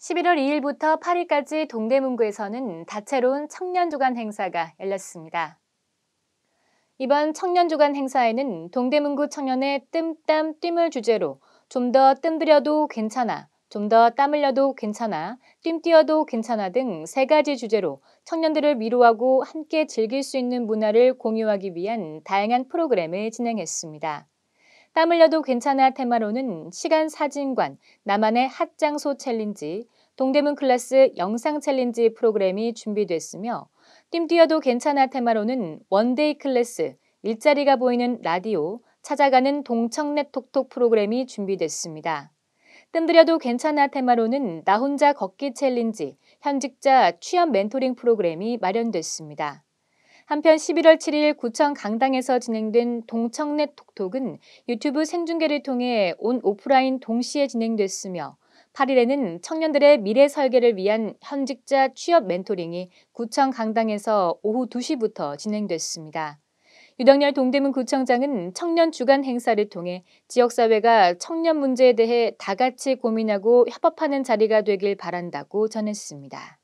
11월 2일부터 8일까지 동대문구에서는 다채로운 청년주간 행사가 열렸습니다. 이번 청년주간 행사에는 동대문구 청년의 뜸땀 뜸을 주제로 좀 더 뜸들여도 괜찮아, 좀 더 땀 흘려도 괜찮아, 뜸뛰어도 괜찮아 등 세 가지 주제로 청년들을 위로하고 함께 즐길 수 있는 문화를 공유하기 위한 다양한 프로그램을 진행했습니다. 땀 흘려도 괜찮아 테마로는 시간 사진관, 나만의 핫장소 챌린지, 동대문 클래스 영상 챌린지 프로그램이 준비됐으며 뜀뛰어도 괜찮아 테마로는 원데이 클래스, 일자리가 보이는 라디오, 찾아가는 동청넷 톡톡 프로그램이 준비됐습니다. 뜸들여도 괜찮아 테마로는 나 혼자 걷기 챌린지, 현직자 취업 멘토링 프로그램이 마련됐습니다. 한편 11월 7일 구청 강당에서 진행된 동청넷 톡톡은 유튜브 생중계를 통해 온 오프라인 동시에 진행됐으며 8일에는 청년들의 미래 설계를 위한 현직자 취업 멘토링이 구청 강당에서 오후 2시부터 진행됐습니다. 유덕열 동대문 구청장은 청년 주간 행사를 통해 지역사회가 청년 문제에 대해 다 같이 고민하고 협업하는 자리가 되길 바란다고 전했습니다.